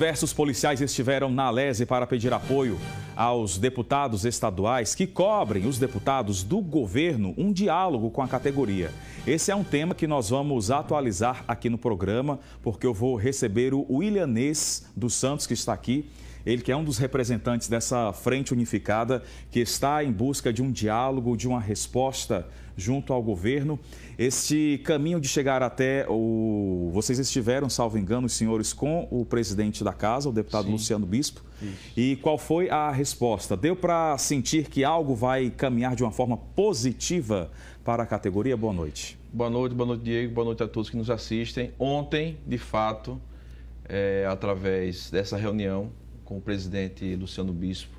Diversos policiais estiveram na Alese para pedir apoio aos deputados estaduais que cobrem os deputados do governo um diálogo com a categoria. Esse é um tema que nós vamos atualizar aqui no programa, porque eu vou receber o Willianês dos Santos, que está aqui. Ele que é um dos representantes dessa frente unificada que está em busca de um diálogo, de uma resposta junto ao governo. Este caminho de chegar até o. Vocês estiveram, salvo engano, os senhores, com o presidente da casa, o deputado Sim. Luciano Bispo. Isso. E qual foi a resposta? Deu para sentir que algo vai caminhar de uma forma positiva para a categoria? Boa noite. Boa noite, boa noite, Diego, boa noite a todos que nos assistem. Ontem, de fato, é, através dessa reunião, com o presidente Luciano Bispo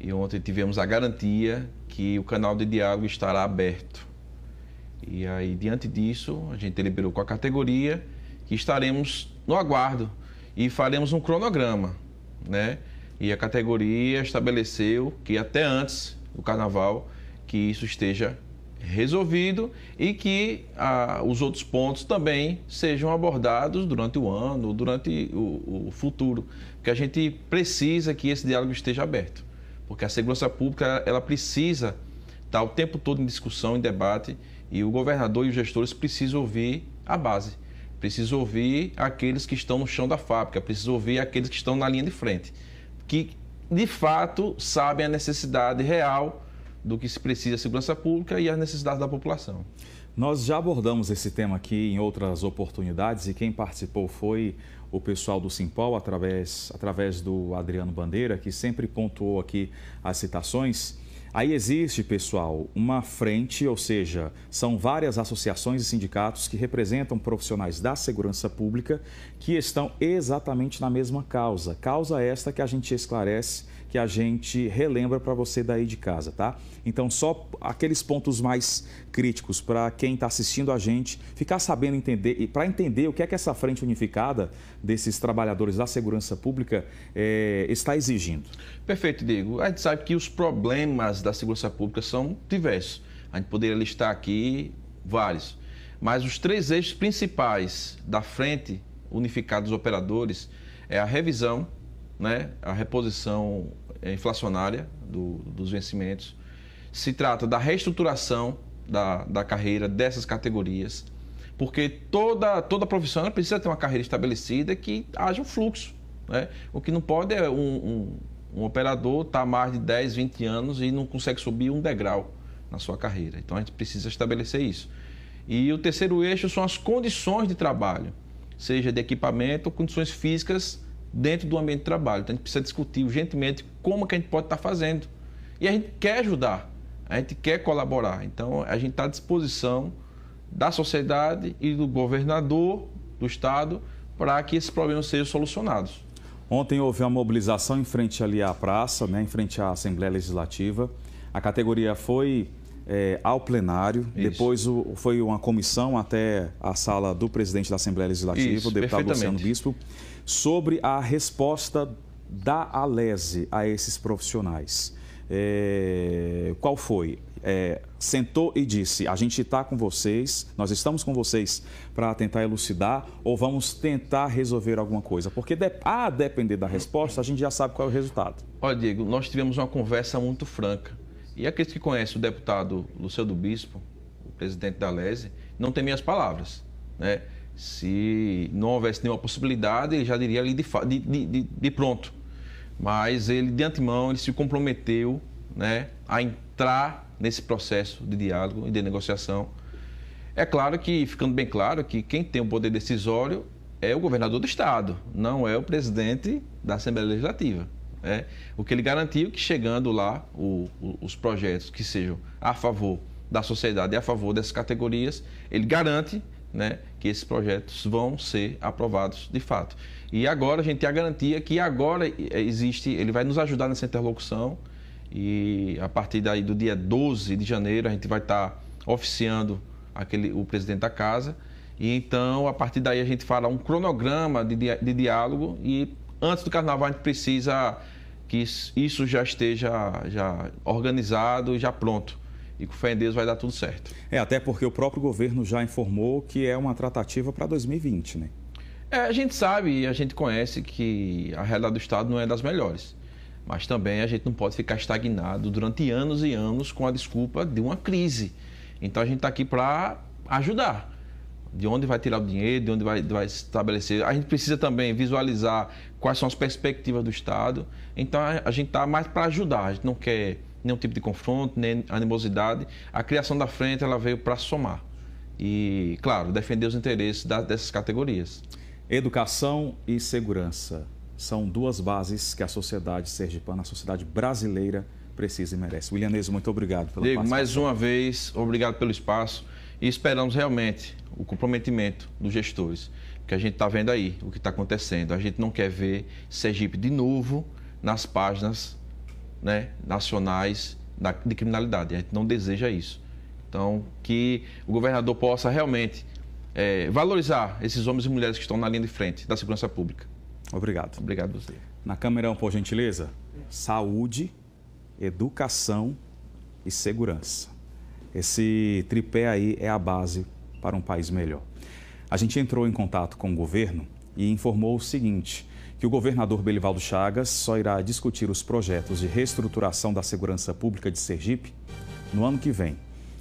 e ontem tivemos a garantia que o canal de diálogo estará aberto. E aí, diante disso, a gente deliberou com a categoria que estaremos no aguardo e faremos um cronograma, né? E a categoria estabeleceu que até antes do carnaval que isso esteja resolvido e que ah, os outros pontos também sejam abordados durante o ano, durante o, o futuro, porque a gente precisa que esse diálogo esteja aberto, porque a segurança pública ela precisa estar o tempo todo em discussão, em debate, e o governador e os gestores precisam ouvir a base, precisam ouvir aqueles que estão no chão da fábrica, precisam ouvir aqueles que estão na linha de frente, que de fato sabem a necessidade real do que se precisa a segurança pública e as necessidades da população. Nós já abordamos esse tema aqui em outras oportunidades e quem participou foi o pessoal do Simpol, através, através do Adriano Bandeira, que sempre pontuou aqui as citações. Aí existe, pessoal, uma frente, ou seja, são várias associações e sindicatos que representam profissionais da segurança pública que estão exatamente na mesma causa. Causa esta que a gente esclarece que a gente relembra para você daí de casa, tá? Então, só aqueles pontos mais críticos para quem está assistindo a gente ficar sabendo entender e para entender o que é que essa frente unificada desses trabalhadores da segurança pública é, está exigindo. Perfeito, Diego. A gente sabe que os problemas da segurança pública são diversos. A gente poderia listar aqui vários. Mas os três eixos principais da frente unificada dos operadores é a revisão, né, a reposição é, inflacionária do, dos vencimentos. Se trata da reestruturação da, da carreira dessas categorias, porque toda, toda profissão precisa ter uma carreira estabelecida que haja um fluxo. Né? O que não pode é um, um, um operador estar tá mais de 10, 20 anos e não consegue subir um degrau na sua carreira. Então a gente precisa estabelecer isso. E o terceiro eixo são as condições de trabalho, seja de equipamento, condições físicas dentro do ambiente de trabalho. Então a gente precisa discutir urgentemente como é que a gente pode estar tá fazendo. E a gente quer ajudar, a gente quer colaborar. Então a gente está à disposição da sociedade e do governador do estado para que esses problemas sejam solucionados. Ontem houve uma mobilização em frente ali à praça, né, em frente à Assembleia Legislativa. A categoria foi é, ao plenário, Isso. depois o, foi uma comissão até a sala do presidente da Assembleia Legislativa, Isso, o deputado Luciano Bispo, sobre a resposta da Alese a esses profissionais. É, qual foi? É, sentou e disse: a gente está com vocês, nós estamos com vocês para tentar elucidar ou vamos tentar resolver alguma coisa? Porque de, a depender da resposta, a gente já sabe qual é o resultado. Olha, Diego, nós tivemos uma conversa muito franca e aqueles que conhecem o deputado Luciano Bispo, o presidente da Lese, não tem minhas palavras. Né? Se não houvesse nenhuma possibilidade, ele já diria ali de, de, de, de pronto. Mas ele, de antemão, ele se comprometeu né, a entrar nesse processo de diálogo e de negociação. É claro que, ficando bem claro, que quem tem o poder decisório é o governador do Estado, não é o presidente da Assembleia Legislativa. Né? O que ele garantiu é que chegando lá o, o, os projetos que sejam a favor da sociedade e a favor dessas categorias, ele garante né, que esses projetos vão ser aprovados de fato. E agora a gente tem a garantia que agora existe, ele vai nos ajudar nessa interlocução e a partir daí do dia 12 de janeiro a gente vai estar oficiando aquele, o presidente da casa e então a partir daí a gente fará um cronograma de, de diálogo e antes do carnaval a gente precisa que isso já esteja já organizado, já pronto. E com fé em Deus vai dar tudo certo. É, até porque o próprio governo já informou que é uma tratativa para 2020, né? É, a gente sabe e a gente conhece que a realidade do Estado não é das melhores. Mas também a gente não pode ficar estagnado durante anos e anos com a desculpa de uma crise. Então a gente está aqui para ajudar de onde vai tirar o dinheiro, de onde vai, vai estabelecer. A gente precisa também visualizar quais são as perspectivas do Estado. Então a, gente está mais para ajudar, a gente não quer nenhum tipo de confronto, nem animosidade. A criação da frente ela veio para somar e, claro, defender os interesses da, dessas categorias. Educação e segurança são duas bases que a sociedade sergipana, a sociedade brasileira, precisa e merece. William Neso, muito obrigado pela Diego, mais uma vez, obrigado pelo espaço. E esperamos realmente o comprometimento dos gestores, porque a gente está vendo aí o que está acontecendo. A gente não quer ver Sergipe de novo nas páginas né, nacionais da, de criminalidade. A gente não deseja isso. Então, que o governador possa realmente é, valorizar esses homens e mulheres que estão na linha de frente da segurança pública. Obrigado. Obrigado a você. Na Câmerão, por gentileza, saúde, educação e segurança. Esse tripé aí é a base para um país melhor. A gente entrou em contato com o governo e informou o seguinte: que o governador Belivaldo Chagas só irá discutir os projetos de reestruturação da segurança pública de Sergipe no ano que vem,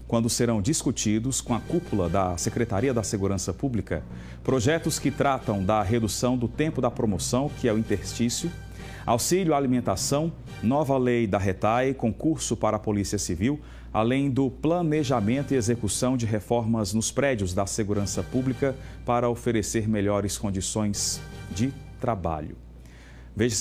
quando serão discutidos com a cúpula da Secretaria da Segurança Pública projetos que tratam da redução do tempo da promoção, que é o interstício, Auxílio à alimentação, nova lei da RETAI, concurso para a Polícia Civil, além do planejamento e execução de reformas nos prédios da segurança pública para oferecer melhores condições de trabalho. Veja